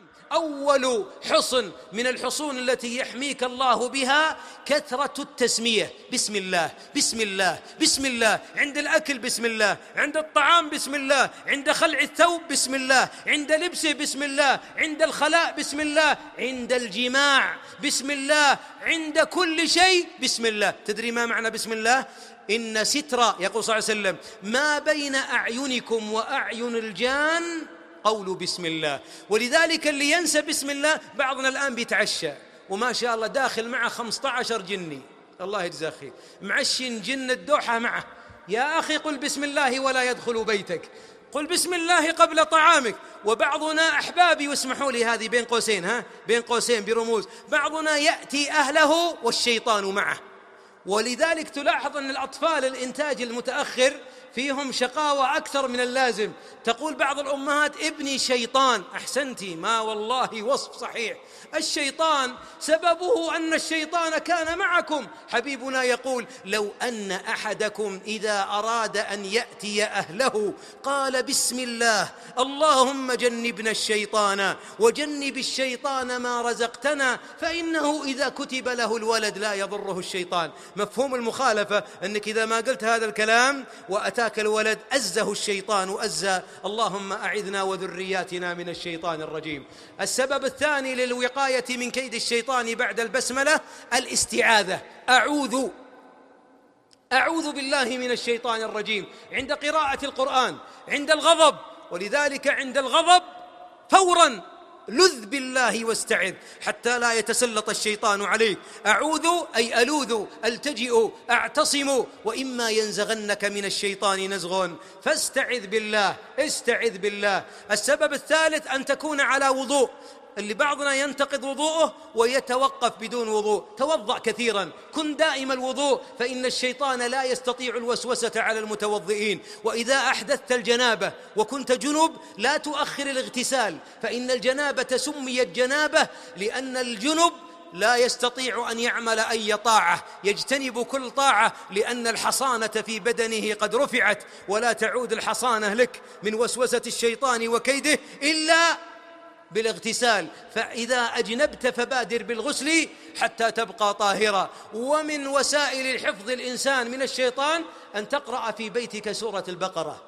نعم أول حصن من الحصون التي يحميك الله بها كثرة التسمية بسم الله بسم الله بسم الله عند الأكل بسم الله عند الطعام بسم الله عند خلع الثوب بسم الله عند لبسه بسم الله عند الخلاء بسم الله عند الجماع بسم الله عند كل شيء بسم الله تدري ما معنى بسم الله إن ستر يقول صلى الله عليه وسلم ما بين أعينكم وأعين الجان قول بسم الله ولذلك اللي ينسى بسم الله بعضنا الآن بيتعشى وما شاء الله داخل معه 15 جني الله يجزاه خير معشن جن الدوحة معه يا أخي قل بسم الله ولا يدخل بيتك قل بسم الله قبل طعامك وبعضنا أحبابي واسمحوا لي هذه بين قوسين ها بين قوسين برموز بعضنا يأتي أهله والشيطان معه ولذلك تلاحظ أن الأطفال الإنتاج المتأخر فيهم شقاوة أكثر من اللازم تقول بعض الأمهات ابني شيطان أحسنتي ما والله وصف صحيح الشيطان سببه أن الشيطان كان معكم حبيبنا يقول لو أن أحدكم إذا أراد أن يأتي أهله قال بسم الله اللهم جنبنا الشيطان وجنب الشيطان ما رزقتنا فإنه إذا كتب له الولد لا يضره الشيطان مفهوم المخالفة أنك إذا ما قلت هذا الكلام وأتى أتاك الولد أزه الشيطان أزه اللهم أعذنا وذرياتنا من الشيطان الرجيم السبب الثاني للوقاية من كيد الشيطان بعد البسملة الاستعاذة أعوذ أعوذ بالله من الشيطان الرجيم عند قراءة القرآن عند الغضب ولذلك عند الغضب فورا لذ بالله واستعذ حتى لا يتسلط الشيطان عليك أعوذ أي ألوذ ألتجئ أعتصم وإما ينزغنك من الشيطان نزغ فاستعذ بالله استعذ بالله السبب الثالث أن تكون على وضوء اللي بعضنا ينتقد وضوءه ويتوقف بدون وضوء توضأ كثيرا كن دائم الوضوء فإن الشيطان لا يستطيع الوسوسة على المتوضئين وإذا أحدثت الجنابة وكنت جنب لا تؤخر الاغتسال فإن الجنابة سميت جنابة لأن الجنب لا يستطيع ان يعمل اي طاعه يجتنب كل طاعه لان الحصانه في بدنه قد رفعت ولا تعود الحصانه لك من وسوسه الشيطان وكيده الا بالاغتسال فإذا أجنبت فبادر بالغسل حتى تبقى طاهرة ومن وسائل الحفظ الإنسان من الشيطان أن تقرأ في بيتك سورة البقرة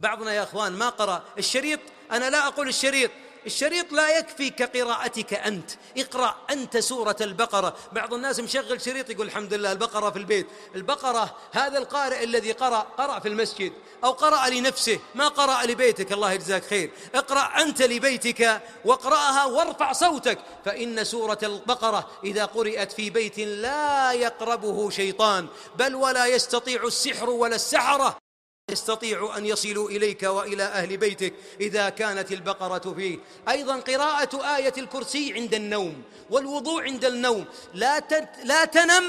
بعضنا يا أخوان ما قرأ الشريط أنا لا أقول الشريط الشريط لا يكفي كقراءتك أنت اقرأ أنت سورة البقرة بعض الناس مشغل شريط يقول الحمد لله البقرة في البيت البقرة هذا القارئ الذي قرأ قرأ في المسجد أو قرأ لنفسه ما قرأ لبيتك الله يجزاك خير اقرأ أنت لبيتك واقرأها وارفع صوتك فإن سورة البقرة إذا قرئت في بيت لا يقربه شيطان بل ولا يستطيع السحر ولا السحرة يستطيع أن يصلوا إليك وإلى أهل بيتك إذا كانت البقرة فيه أيضا قراءة آية الكرسي عند النوم والوضوء عند النوم لا, لا تنم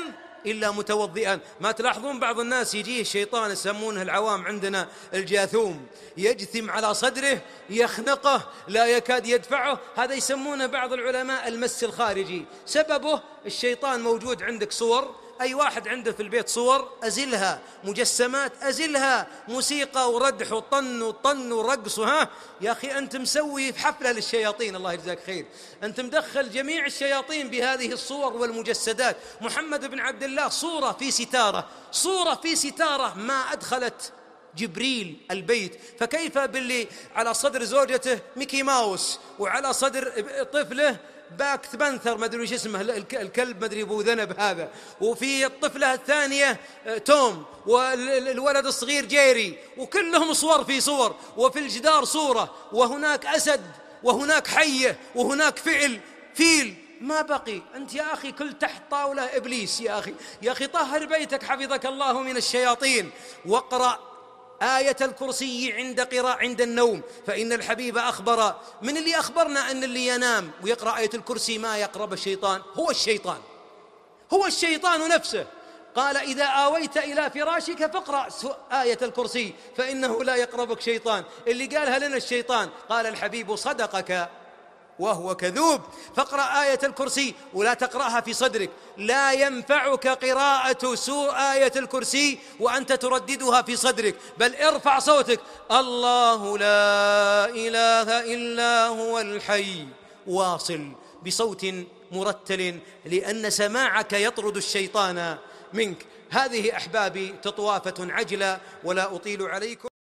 إلا متوضئا ما تلاحظون بعض الناس يجيه الشيطان يسمونه العوام عندنا الجاثوم يجثم على صدره يخنقه لا يكاد يدفعه هذا يسمونه بعض العلماء المس الخارجي سببه الشيطان موجود عندك صور أي واحد عنده في البيت صور أزلها مجسمات أزلها موسيقى وردح وطن وطن ورقص ها يا أخي أنت مسوي في حفلة للشياطين الله يجزاك خير أنت مدخل جميع الشياطين بهذه الصور والمجسدات محمد بن عبد الله صورة في ستارة صورة في ستارة ما أدخلت جبريل البيت فكيف باللي على صدر زوجته ميكي ماوس وعلى صدر طفله باكت بنثر ما ادري ايش اسمه الكلب ما ادري ابو ذنب هذا وفي الطفله الثانيه آه، توم والولد الصغير جيري وكلهم صور في صور وفي الجدار صوره وهناك اسد وهناك حيه وهناك فعل فيل ما بقي أنت يا أخي كل تحت طاولة إبليس يا أخي يا أخي طهر بيتك حفظك الله من الشياطين واقرأ آية الكرسي عند قراء عند النوم فإن الحبيب أخبر من اللي أخبرنا أن اللي ينام ويقرأ آية الكرسي ما يقرب الشيطان هو الشيطان هو الشيطان نفسه قال إذا آويت إلى فراشك فاقرأ آية الكرسي فإنه لا يقربك شيطان اللي قالها لنا الشيطان قال الحبيب صدقك وهو كذوب فاقرأ آية الكرسي ولا تقرأها في صدرك لا ينفعك قراءة سوء آية الكرسي وأنت ترددها في صدرك بل ارفع صوتك الله لا إله إلا هو الحي واصل بصوت مرتل لأن سماعك يطرد الشيطان منك هذه أحبابي تطوافة عجلة ولا أطيل عليكم